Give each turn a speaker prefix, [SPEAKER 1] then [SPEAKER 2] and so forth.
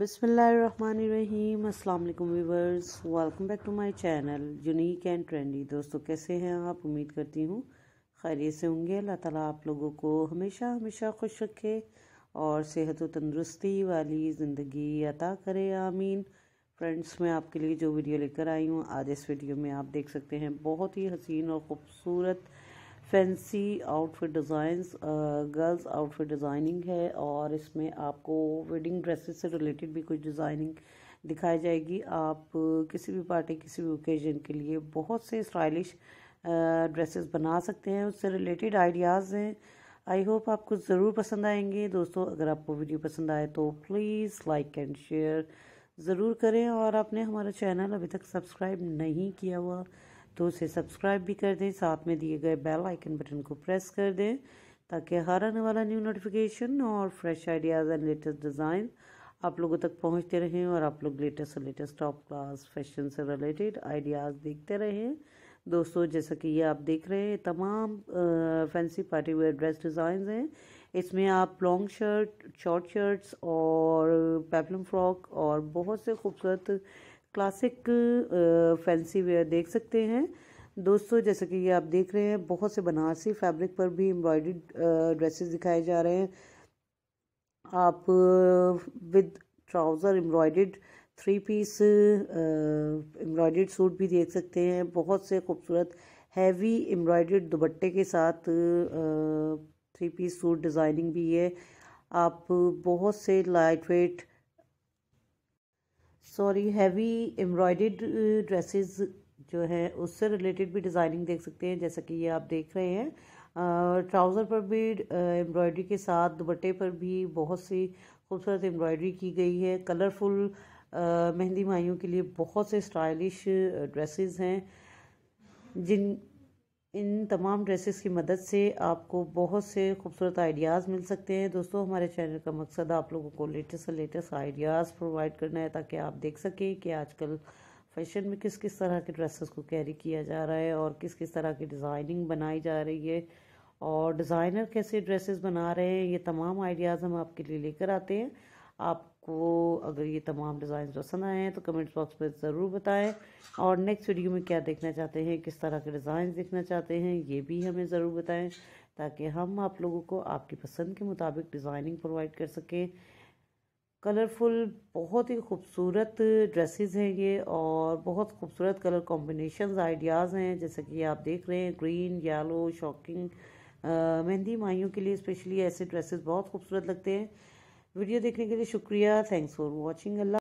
[SPEAKER 1] बिसमीम अस्सलाम वालेकुम viewers welcome back to my channel unique and trendy दोस्तों कैसे हैं आप उम्मीद करती हूँ खैरियत से होंगे अल्लाह ताला आप लोगों को हमेशा हमेशा खुश रखे और सेहत व तंदरुस्ती वाली ज़िंदगी अता करे आमीन फ्रेंड्स मैं आपके लिए जो वीडियो लेकर आई हूँ आज इस वीडियो में आप देख सकते हैं बहुत ही हसीन और ख़ूबसूरत fancy outfit designs girls outfit designing है और इसमें आपको वेडिंग ड्रेसेस से रिलेटेड भी कुछ डिज़ाइनिंग दिखाई जाएगी आप किसी भी पार्टी किसी भी ओकेजन के लिए बहुत से स्टाइलिश ड्रेसेस बना सकते हैं उससे रिलेटेड आइडियाज़ हैं आई होप आपको ज़रूर पसंद आएंगे दोस्तों अगर आपको वीडियो पसंद आए तो प्लीज़ लाइक एंड शेयर ज़रूर करें और आपने हमारा चैनल अभी तक सब्सक्राइब नहीं किया हुआ तो उसे सब्सक्राइब भी कर दें साथ में दिए गए बेल आइकन बटन को प्रेस कर दें ताकि हर आने वाला न्यू नोटिफिकेशन और fresh ideas and latest design आप लोगों तक पहुंचते रहें और आप लोग लेटेस्ट और लेटेस्ट टॉप क्लास फैशन से रिलेटेड आइडियाज़ देखते रहें दोस्तों जैसा कि ये आप देख रहे हैं तमाम fancy party wear dress design हैं इसमें आप लॉन्ग शर्ट शॉर्ट शर्ट्स और पैपलम फ्रॉक और बहुत से खूबसूरत क्लासिक फैंसी वेयर देख सकते हैं दोस्तों जैसे कि ये आप देख रहे हैं बहुत से बनारसी फैब्रिक पर भी एम्ब्रॉयड ड्रेसेस दिखाए जा रहे हैं आप with trouser embroidered three piece embroidered suit भी देख सकते हैं बहुत से खूबसूरत हैवी एम्ब्रॉयड दुबट्टे के साथ थ्री पीस सूट डिज़ाइनिंग भी है आप बहुत से light weight sorry heavy embroidered dresses जो है उससे रिलेटेड भी डिज़ाइनिंग देख सकते हैं जैसा कि ये आप देख रहे हैं ट्राउज़र पर भी एम्ब्रॉयडरी के साथ दुपट्टे पर भी बहुत सी खूबसूरत एम्ब्रॉयडरी की गई है कलरफुल मेहंदी माइयों के लिए बहुत से स्टाइलिश ड्रेसेस हैं जिन इन तमाम ड्रेसेस की मदद से आपको बहुत से खूबसूरत आइडियाज़ मिल सकते हैं दोस्तों हमारे चैनल का मकसद आप लोगों को लेटेस्ट से लेटेस्ट आइडियाज़ प्रोवाइड करना है ताकि आप देख सकें कि आजकल फैशन में किस किस तरह के ड्रेसेस को कैरी किया जा रहा है और किस किस तरह की डिज़ाइनिंग बनाई जा रही है और डिज़ाइनर कैसे ड्रेसेस बना रहे हैं ये तमाम आइडियाज़ हम आपके लिए लेकर आते हैं आपको अगर ये तमाम डिज़ाइन पसंद आए हैं तो कमेंट्स बॉक्स में ज़रूर बताएं और नेक्स्ट वीडियो में क्या देखना चाहते हैं किस तरह के डिज़ाइन देखना चाहते हैं ये भी हमें ज़रूर बताएं ताकि हम आप लोगों को आपकी पसंद के मुताबिक डिज़ाइनिंग प्रोवाइड कर सकें कलरफुल बहुत ही खूबसूरत ड्रेसेस हैं ये और बहुत खूबसूरत कलर कॉम्बिनेशन आइडियाज़ हैं जैसे कि आप देख रहे हैं ग्रीन येलो शॉकिंग मेहंदी माइयों के लिए स्पेशली ऐसे ड्रेसेस बहुत खूबसूरत लगते हैं वीडियो देखने के लिए शुक्रिया थैंक्स फॉर वॉचिंग अल्लाह